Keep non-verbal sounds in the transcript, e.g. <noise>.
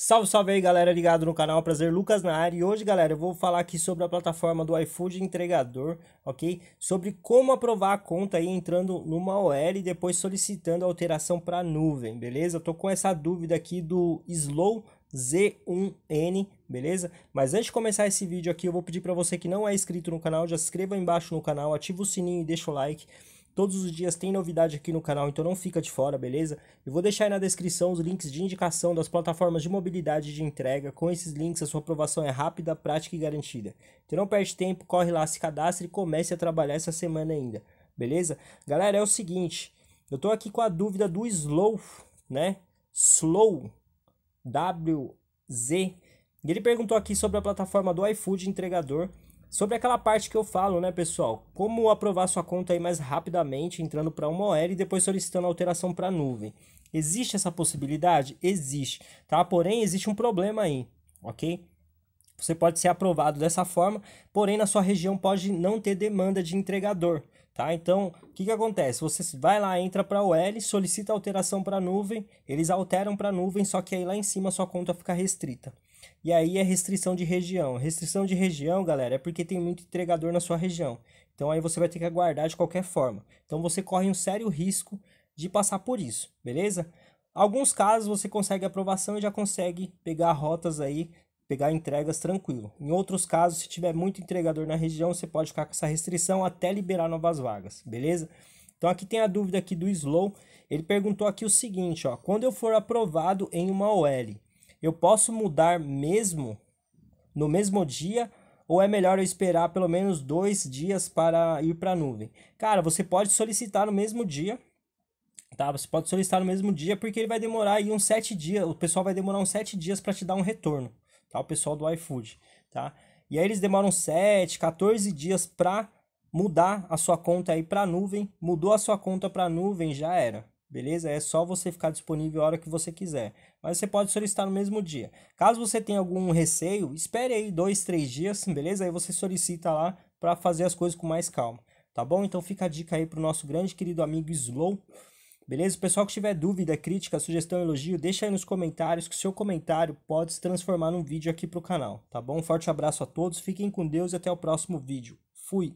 Salve, salve aí, galera ligado no canal, prazer, Lucas na área. E hoje, galera, eu vou falar aqui sobre a plataforma do iFood Entregador, ok? Sobre como aprovar a conta aí entrando numa OL e depois solicitando a alteração para nuvem, beleza? Eu tô com essa dúvida aqui do Slow Z1N, beleza? Mas antes de começar esse vídeo aqui, eu vou pedir para você que não é inscrito no canal, já se inscreva embaixo no canal, ativa o sininho e deixa o like. Todos os dias tem novidade aqui no canal, então não fica de fora, beleza? Eu vou deixar aí na descrição os links de indicação das plataformas de mobilidade de entrega. Com esses links, a sua aprovação é rápida, prática e garantida. Então não perde tempo, corre lá, se cadastre e comece a trabalhar essa semana ainda, beleza? Galera, é o seguinte, eu tô aqui com a dúvida do Slow, né? Slow, W-Z. Ele perguntou aqui sobre a plataforma do iFood entregador Sobre aquela parte que eu falo, né, pessoal? Como aprovar sua conta aí mais rapidamente, entrando para uma OL e depois solicitando alteração para a nuvem. Existe essa possibilidade? Existe, tá? Porém, existe um problema aí, ok? Você pode ser aprovado dessa forma, porém na sua região pode não ter demanda de entregador. Tá? Então, o que, que acontece? Você vai lá, entra para o L, solicita alteração para a nuvem, eles alteram para a nuvem, só que aí lá em cima sua conta fica restrita. E aí é restrição de região. Restrição de região, galera, é porque tem muito entregador na sua região. Então aí você vai ter que aguardar de qualquer forma. Então você corre um sério risco de passar por isso, beleza? Alguns casos você consegue aprovação e já consegue pegar rotas aí pegar entregas tranquilo. Em outros casos, se tiver muito entregador na região, você pode ficar com essa restrição até liberar novas vagas, beleza? Então aqui tem a dúvida aqui do Slow, ele perguntou aqui o seguinte, ó, quando eu for aprovado em uma OL, eu posso mudar mesmo no mesmo dia ou é melhor eu esperar pelo menos dois dias para ir para a nuvem? Cara, você pode solicitar no mesmo dia, tá? Você pode solicitar no mesmo dia porque ele vai demorar aí uns sete dias, o pessoal vai demorar uns sete dias para te dar um retorno tá? O pessoal do iFood, tá? E aí eles demoram 7, 14 dias para mudar a sua conta aí para nuvem. Mudou a sua conta para nuvem, já era. Beleza? É só você ficar disponível a hora que você quiser. Mas você pode solicitar no mesmo dia. Caso você tenha algum receio, espere aí dois, três dias, <laughs> beleza? Aí você solicita lá para fazer as coisas com mais calma. Tá bom? Então fica a dica aí pro nosso grande querido amigo Slow. Beleza? O pessoal que tiver dúvida, crítica, sugestão, elogio, deixa aí nos comentários que o seu comentário pode se transformar num vídeo aqui para o canal, tá bom? Um forte abraço a todos, fiquem com Deus e até o próximo vídeo. Fui!